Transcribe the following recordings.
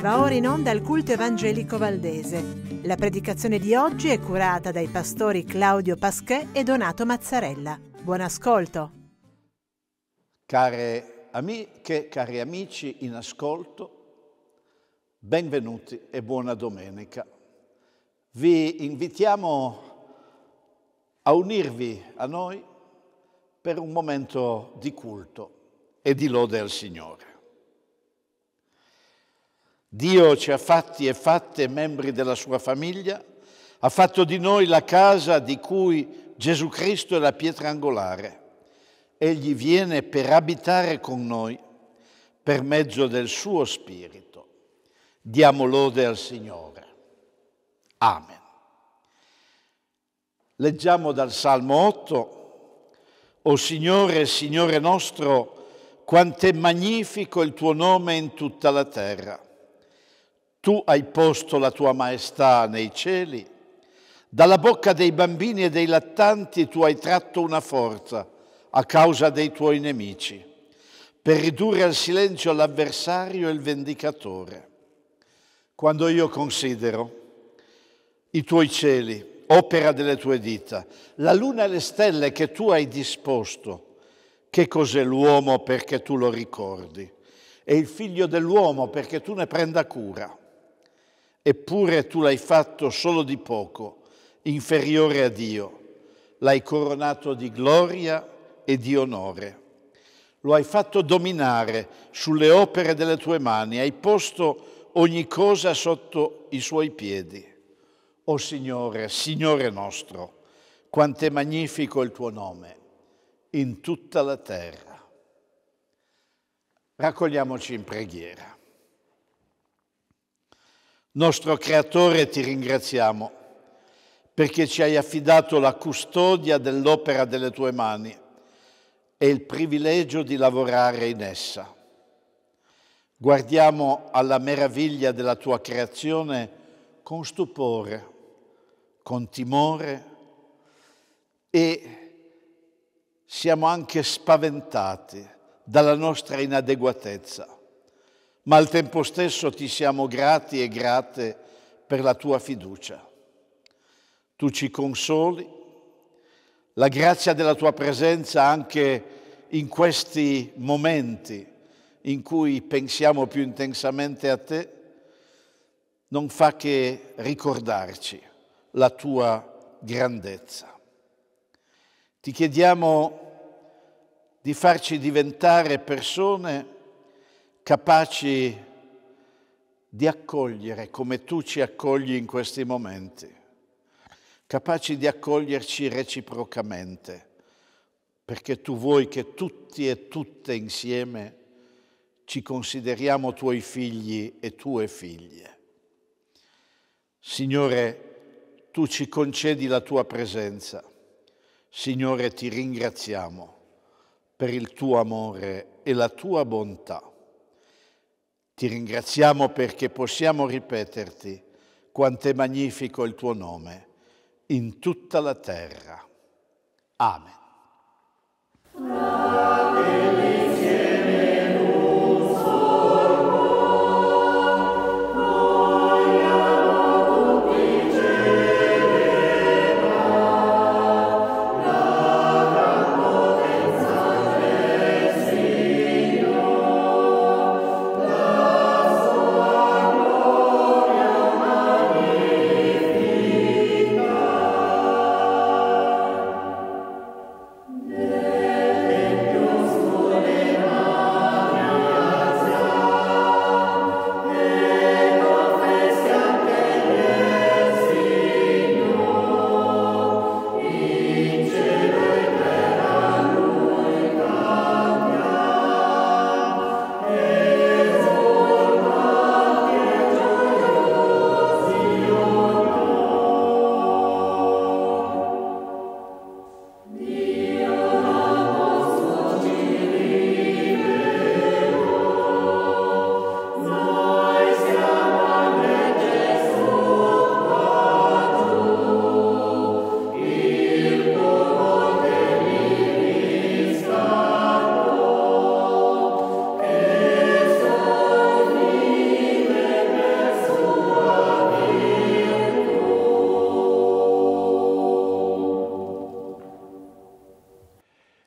Va ora in onda il culto evangelico valdese. La predicazione di oggi è curata dai pastori Claudio Pasquet e Donato Mazzarella. Buon ascolto. Care amiche, cari amici in ascolto, benvenuti e buona domenica. Vi invitiamo a unirvi a noi per un momento di culto e di lode al Signore. Dio ci ha fatti e fatte membri della sua famiglia, ha fatto di noi la casa di cui Gesù Cristo è la pietra angolare. Egli viene per abitare con noi per mezzo del suo Spirito. Diamo lode al Signore. Amen. Leggiamo dal Salmo 8 o Signore, Signore nostro, quanto è magnifico il tuo nome in tutta la terra. Tu hai posto la tua maestà nei cieli, dalla bocca dei bambini e dei lattanti tu hai tratto una forza a causa dei tuoi nemici, per ridurre al silenzio l'avversario e il vendicatore. Quando io considero i tuoi cieli, opera delle tue dita, la luna e le stelle che tu hai disposto. Che cos'è l'uomo perché tu lo ricordi? E il figlio dell'uomo perché tu ne prenda cura. Eppure tu l'hai fatto solo di poco, inferiore a Dio. L'hai coronato di gloria e di onore. Lo hai fatto dominare sulle opere delle tue mani, hai posto ogni cosa sotto i suoi piedi o oh Signore, Signore nostro, quanto è magnifico il tuo nome in tutta la terra. Raccogliamoci in preghiera. Nostro Creatore, ti ringraziamo perché ci hai affidato la custodia dell'opera delle tue mani e il privilegio di lavorare in essa. Guardiamo alla meraviglia della tua creazione con stupore con timore e siamo anche spaventati dalla nostra inadeguatezza, ma al tempo stesso ti siamo grati e grate per la tua fiducia. Tu ci consoli, la grazia della tua presenza anche in questi momenti in cui pensiamo più intensamente a te non fa che ricordarci la tua grandezza. Ti chiediamo di farci diventare persone capaci di accogliere come tu ci accogli in questi momenti, capaci di accoglierci reciprocamente, perché tu vuoi che tutti e tutte insieme ci consideriamo tuoi figli e tue figlie. Signore, tu ci concedi la tua presenza. Signore, ti ringraziamo per il tuo amore e la tua bontà. Ti ringraziamo perché possiamo ripeterti quanto è magnifico il tuo nome in tutta la terra. Amen. Amen.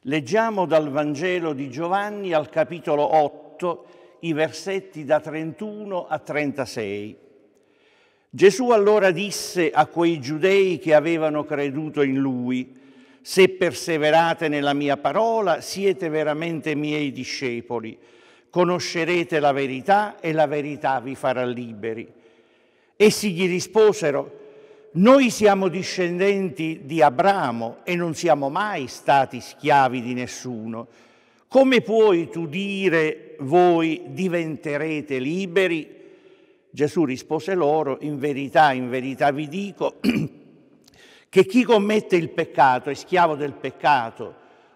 Leggiamo dal Vangelo di Giovanni al capitolo 8 i versetti da 31 a 36. Gesù allora disse a quei giudei che avevano creduto in lui, se perseverate nella mia parola siete veramente miei discepoli, conoscerete la verità e la verità vi farà liberi. Essi gli risposero, noi siamo discendenti di Abramo e non siamo mai stati schiavi di nessuno. Come puoi tu dire voi diventerete liberi? Gesù rispose loro, in verità, in verità vi dico che chi commette il peccato è schiavo del peccato.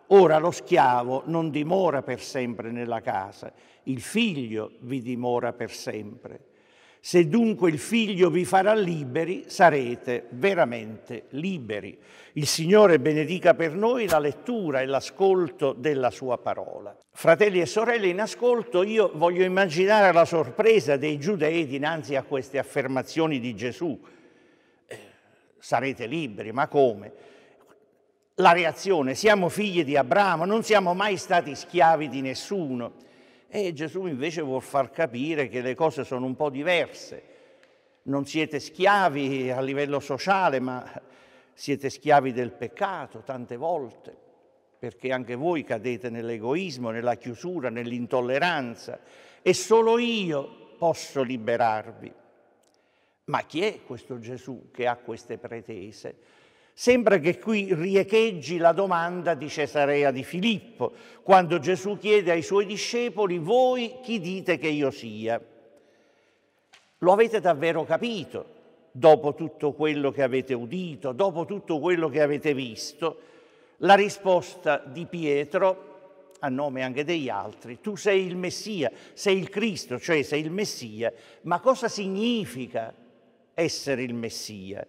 Ora lo schiavo non dimora per sempre nella casa, il figlio vi dimora per sempre. Se dunque il Figlio vi farà liberi, sarete veramente liberi. Il Signore benedica per noi la lettura e l'ascolto della Sua parola. Fratelli e sorelle, in ascolto io voglio immaginare la sorpresa dei giudei dinanzi a queste affermazioni di Gesù. Eh, sarete liberi, ma come? La reazione, siamo figli di Abramo, non siamo mai stati schiavi di nessuno. E Gesù invece vuol far capire che le cose sono un po' diverse. Non siete schiavi a livello sociale, ma siete schiavi del peccato tante volte, perché anche voi cadete nell'egoismo, nella chiusura, nell'intolleranza e solo io posso liberarvi. Ma chi è questo Gesù che ha queste pretese? Sembra che qui riecheggi la domanda di Cesarea di Filippo, quando Gesù chiede ai suoi discepoli, voi chi dite che io sia? Lo avete davvero capito, dopo tutto quello che avete udito, dopo tutto quello che avete visto? La risposta di Pietro a nome anche degli altri, tu sei il Messia, sei il Cristo, cioè sei il Messia, ma cosa significa essere il Messia?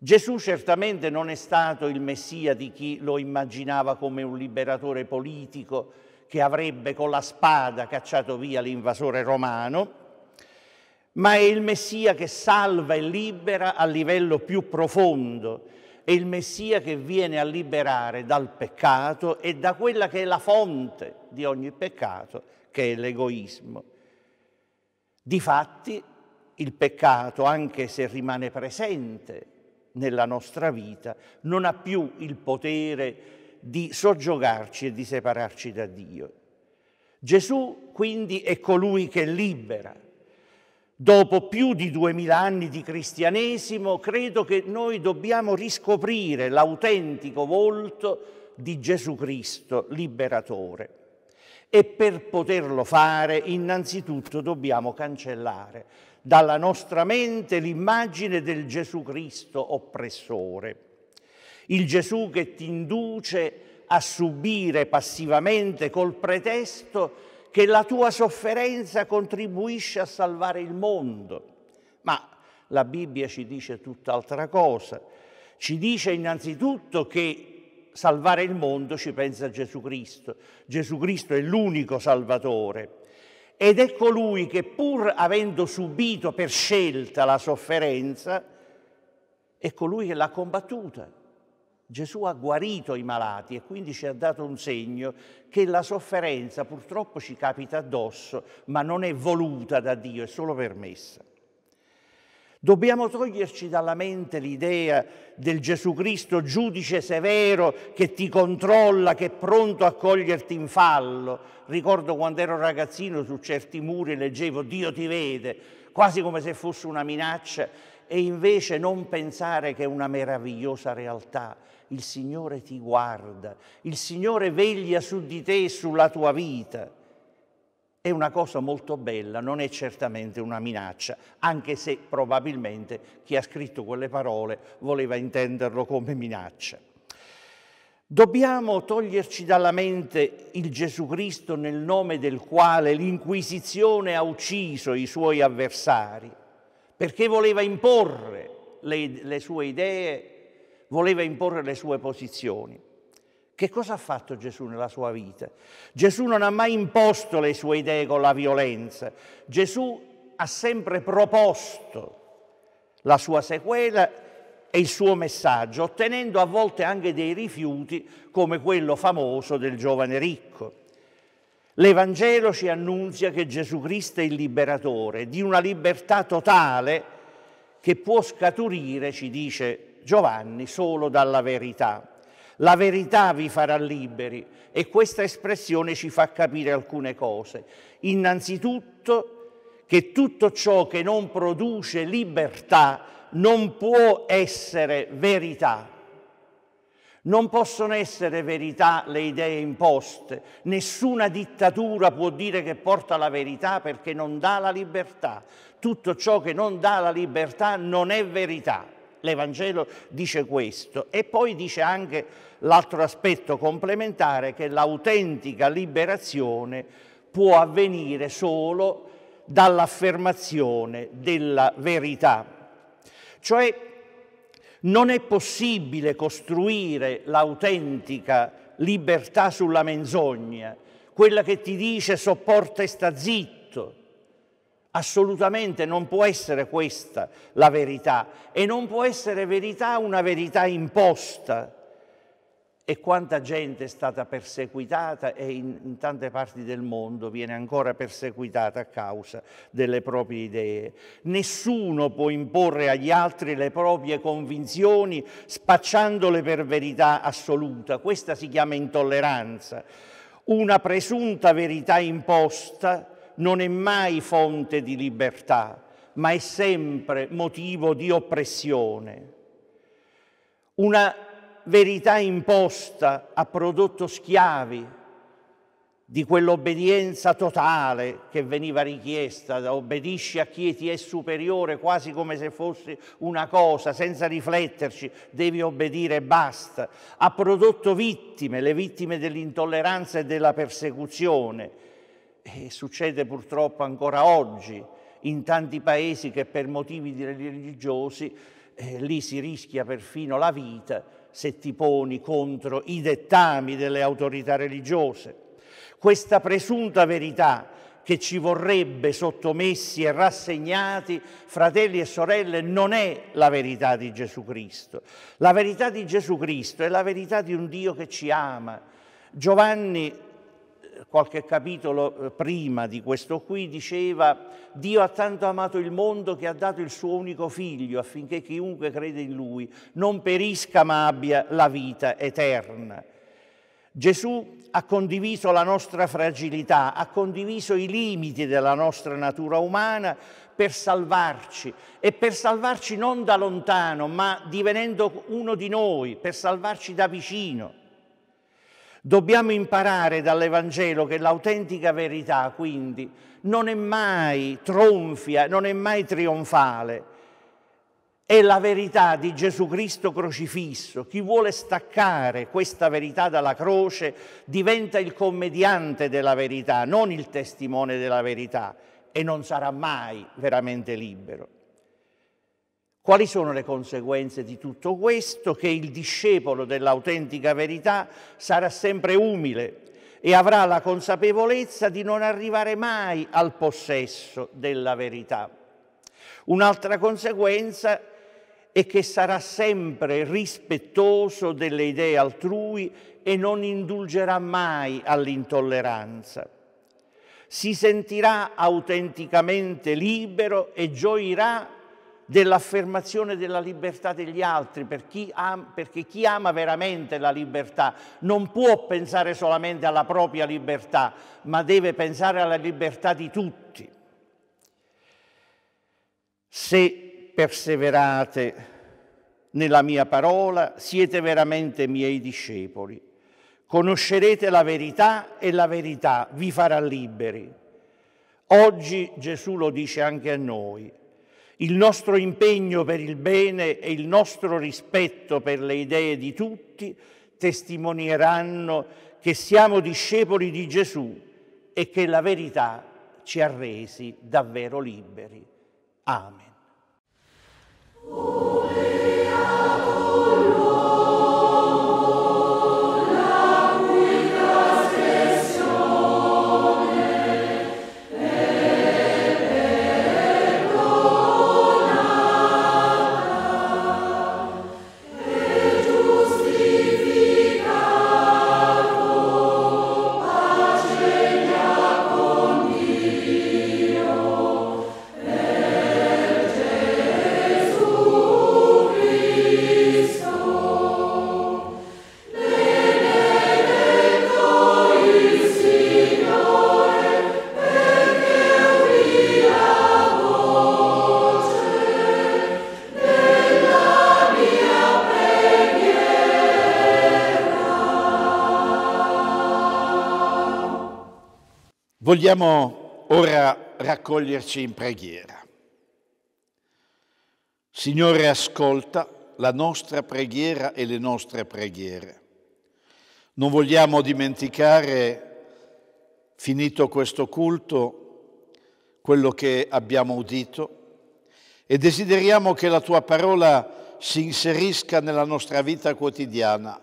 Gesù certamente non è stato il Messia di chi lo immaginava come un liberatore politico che avrebbe con la spada cacciato via l'invasore romano, ma è il Messia che salva e libera a livello più profondo, è il Messia che viene a liberare dal peccato e da quella che è la fonte di ogni peccato, che è l'egoismo. Difatti il peccato, anche se rimane presente nella nostra vita non ha più il potere di soggiogarci e di separarci da Dio. Gesù quindi è colui che libera. Dopo più di duemila anni di cristianesimo, credo che noi dobbiamo riscoprire l'autentico volto di Gesù Cristo, liberatore. E per poterlo fare, innanzitutto dobbiamo cancellare dalla nostra mente l'immagine del Gesù Cristo oppressore, il Gesù che ti induce a subire passivamente col pretesto che la tua sofferenza contribuisce a salvare il mondo. Ma la Bibbia ci dice tutt'altra cosa. Ci dice innanzitutto che salvare il mondo ci pensa Gesù Cristo. Gesù Cristo è l'unico salvatore ed è colui che pur avendo subito per scelta la sofferenza, è colui che l'ha combattuta. Gesù ha guarito i malati e quindi ci ha dato un segno che la sofferenza purtroppo ci capita addosso, ma non è voluta da Dio, è solo permessa. Dobbiamo toglierci dalla mente l'idea del Gesù Cristo giudice severo che ti controlla, che è pronto a coglierti in fallo. Ricordo quando ero ragazzino su certi muri leggevo Dio ti vede, quasi come se fosse una minaccia, e invece non pensare che è una meravigliosa realtà. Il Signore ti guarda, il Signore veglia su di te e sulla tua vita è una cosa molto bella, non è certamente una minaccia, anche se probabilmente chi ha scritto quelle parole voleva intenderlo come minaccia. Dobbiamo toglierci dalla mente il Gesù Cristo nel nome del quale l'Inquisizione ha ucciso i suoi avversari, perché voleva imporre le, le sue idee, voleva imporre le sue posizioni. Che cosa ha fatto Gesù nella sua vita? Gesù non ha mai imposto le sue idee con la violenza, Gesù ha sempre proposto la sua sequela e il suo messaggio, ottenendo a volte anche dei rifiuti come quello famoso del giovane ricco. L'Evangelo ci annunzia che Gesù Cristo è il liberatore di una libertà totale che può scaturire, ci dice Giovanni, solo dalla verità. La verità vi farà liberi e questa espressione ci fa capire alcune cose. Innanzitutto che tutto ciò che non produce libertà non può essere verità. Non possono essere verità le idee imposte. Nessuna dittatura può dire che porta la verità perché non dà la libertà. Tutto ciò che non dà la libertà non è verità. L'Evangelo dice questo e poi dice anche L'altro aspetto complementare è che l'autentica liberazione può avvenire solo dall'affermazione della verità. Cioè non è possibile costruire l'autentica libertà sulla menzogna, quella che ti dice sopporta e sta zitto. Assolutamente non può essere questa la verità e non può essere verità una verità imposta e quanta gente è stata perseguitata e in, in, tante parti del mondo viene ancora perseguitata a causa delle proprie idee. Nessuno può imporre agli altri le proprie convinzioni spacciandole per verità assoluta. Questa si chiama intolleranza. Una presunta verità imposta non è mai fonte di libertà, ma è sempre motivo di oppressione. Una verità imposta ha prodotto schiavi di quell'obbedienza totale che veniva richiesta, da obbedisci a chi ti è superiore quasi come se fosse una cosa, senza rifletterci, devi obbedire e basta, ha prodotto vittime, le vittime dell'intolleranza e della persecuzione e succede purtroppo ancora oggi in tanti paesi che per motivi religiosi eh, lì si rischia perfino la vita se ti poni contro i dettami delle autorità religiose. Questa presunta verità che ci vorrebbe sottomessi e rassegnati, fratelli e sorelle, non è la verità di Gesù Cristo. La verità di Gesù Cristo è la verità di un Dio che ci ama. Giovanni qualche capitolo eh, prima di questo qui, diceva Dio ha tanto amato il mondo che ha dato il suo unico figlio affinché chiunque crede in lui non perisca ma abbia la vita eterna. Gesù ha condiviso la nostra fragilità, ha condiviso i limiti della nostra natura umana per salvarci e per salvarci non da lontano ma divenendo uno di noi, per salvarci da vicino. Dobbiamo imparare dall'Evangelo che l'autentica verità, quindi, non è mai tronfia, non è mai trionfale. È la verità di Gesù Cristo crocifisso. Chi vuole staccare questa verità dalla croce diventa il commediante della verità, non il testimone della verità e non sarà mai veramente libero. Quali sono le conseguenze di tutto questo? Che il discepolo dell'autentica verità sarà sempre umile e avrà la consapevolezza di non arrivare mai al possesso della verità. Un'altra conseguenza è che sarà sempre rispettoso delle idee altrui e non indulgerà mai all'intolleranza. Si sentirà autenticamente libero e gioirà dell'affermazione della libertà degli altri, per chi am, perché chi ama veramente la libertà non può pensare solamente alla propria libertà, ma deve pensare alla libertà di tutti. Se perseverate nella mia parola, siete veramente miei discepoli. Conoscerete la verità e la verità vi farà liberi. Oggi Gesù lo dice anche a noi il nostro impegno per il bene e il nostro rispetto per le idee di tutti testimonieranno che siamo discepoli di Gesù e che la verità ci ha resi davvero liberi. Amen. Vogliamo ora raccoglierci in preghiera. Signore, ascolta la nostra preghiera e le nostre preghiere. Non vogliamo dimenticare, finito questo culto, quello che abbiamo udito e desideriamo che la tua parola si inserisca nella nostra vita quotidiana,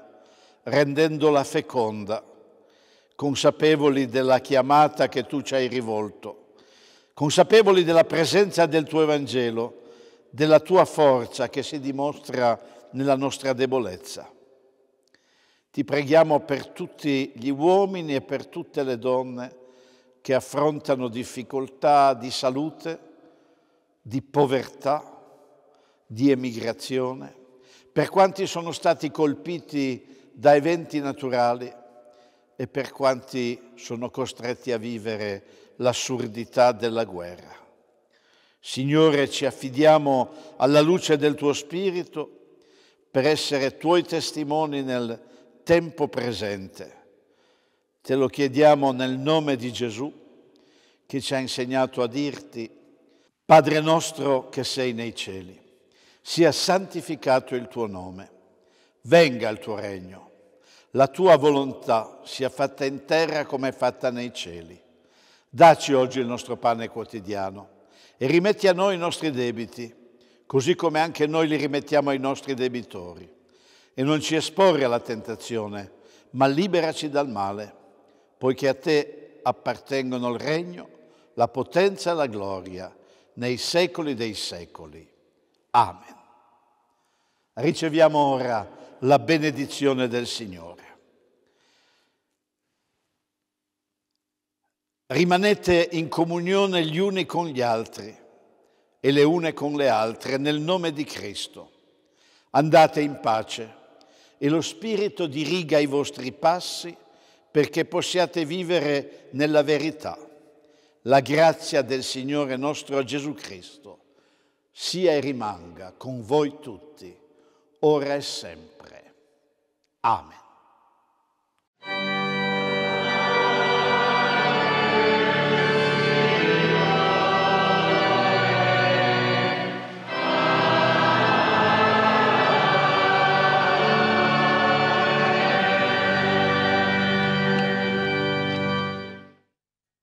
rendendola feconda consapevoli della chiamata che tu ci hai rivolto, consapevoli della presenza del tuo Evangelo, della tua forza che si dimostra nella nostra debolezza. Ti preghiamo per tutti gli uomini e per tutte le donne che affrontano difficoltà di salute, di povertà, di emigrazione, per quanti sono stati colpiti da eventi naturali e per quanti sono costretti a vivere l'assurdità della guerra. Signore, ci affidiamo alla luce del tuo Spirito per essere tuoi testimoni nel tempo presente. Te lo chiediamo nel nome di Gesù che ci ha insegnato a dirti, Padre nostro che sei nei cieli, sia santificato il tuo nome, venga il tuo regno la tua volontà sia fatta in terra come è fatta nei cieli. Daci oggi il nostro pane quotidiano e rimetti a noi i nostri debiti, così come anche noi li rimettiamo ai nostri debitori. E non ci esporre alla tentazione, ma liberaci dal male, poiché a te appartengono il regno, la potenza e la gloria nei secoli dei secoli. Amen. Riceviamo ora la benedizione del Signore. Rimanete in comunione gli uni con gli altri e le une con le altre nel nome di Cristo. Andate in pace e lo Spirito diriga i vostri passi perché possiate vivere nella verità. La grazia del Signore nostro Gesù Cristo sia e rimanga con voi tutti, ora e sempre. Amen.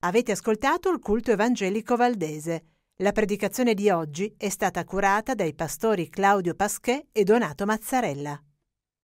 Avete ascoltato il culto evangelico valdese. La predicazione di oggi è stata curata dai pastori Claudio Pasché e Donato Mazzarella.